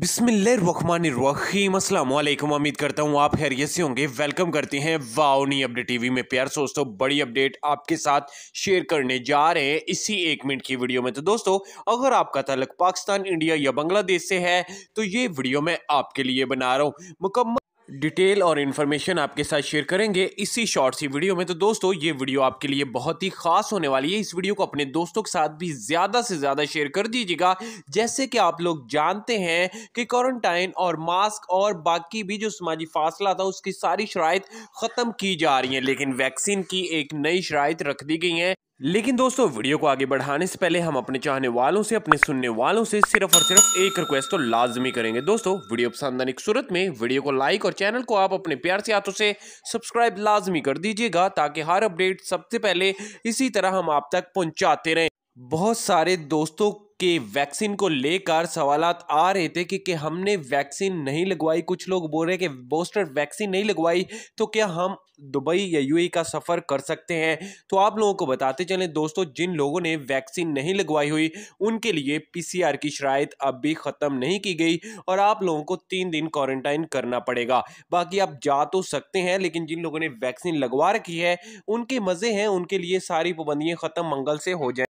बिस्मिल्लाम उम्मीद करता हूँ आप खैरियत से होंगे वेलकम करते हैं वाओनी अपडेट टीवी में प्यार दोस्तों बड़ी अपडेट आपके साथ शेयर करने जा रहे हैं इसी एक मिनट की वीडियो में तो दोस्तों अगर आपका तलक पाकिस्तान इंडिया या बांग्लादेश से है तो ये वीडियो मैं आपके लिए बना रहा हूँ मुकम्मल डिटेल और इन्फॉर्मेशन आपके साथ शेयर करेंगे इसी शॉर्ट सी वीडियो में तो दोस्तों ये वीडियो आपके लिए बहुत ही खास होने वाली है इस वीडियो को अपने दोस्तों के साथ भी ज़्यादा से ज़्यादा शेयर कर दीजिएगा जैसे कि आप लोग जानते हैं कि क्वारंटाइन और मास्क और बाकी भी जो समाजी फासला था उसकी सारी शराइ ख़त्म की जा रही है लेकिन वैक्सीन की एक नई शराइ रख दी गई है लेकिन दोस्तों वीडियो को आगे बढ़ाने से पहले हम अपने चाहने वालों से अपने सुनने वालों से सिर्फ और सिर्फ एक रिक्वेस्ट तो लाजमी करेंगे दोस्तों वीडियो पसंद आने की सूरत में वीडियो को लाइक और चैनल को आप अपने प्यार से हाथों से सब्सक्राइब लाजमी कर दीजिएगा ताकि हर अपडेट सबसे पहले इसी तरह हम आप तक पहुंचाते रहें बहुत सारे दोस्तों कि वैक्सीन को लेकर सवाल आ रहे थे कि, कि हमने वैक्सीन नहीं लगवाई कुछ लोग बोल रहे हैं कि बूस्टर वैक्सीन नहीं लगवाई तो क्या हम दुबई या यूएई का सफ़र कर सकते हैं तो आप लोगों को बताते चलें दोस्तों जिन लोगों ने वैक्सीन नहीं लगवाई हुई उनके लिए पीसीआर की शराइत अब भी ख़त्म नहीं की गई और आप लोगों को तीन दिन क्वारंटाइन करना पड़ेगा बाकी आप जा तो सकते हैं लेकिन जिन लोगों ने वैक्सीन लगवा रखी है उनके मज़े हैं उनके लिए सारी पाबंदियाँ ख़त्म मंगल से हो जाए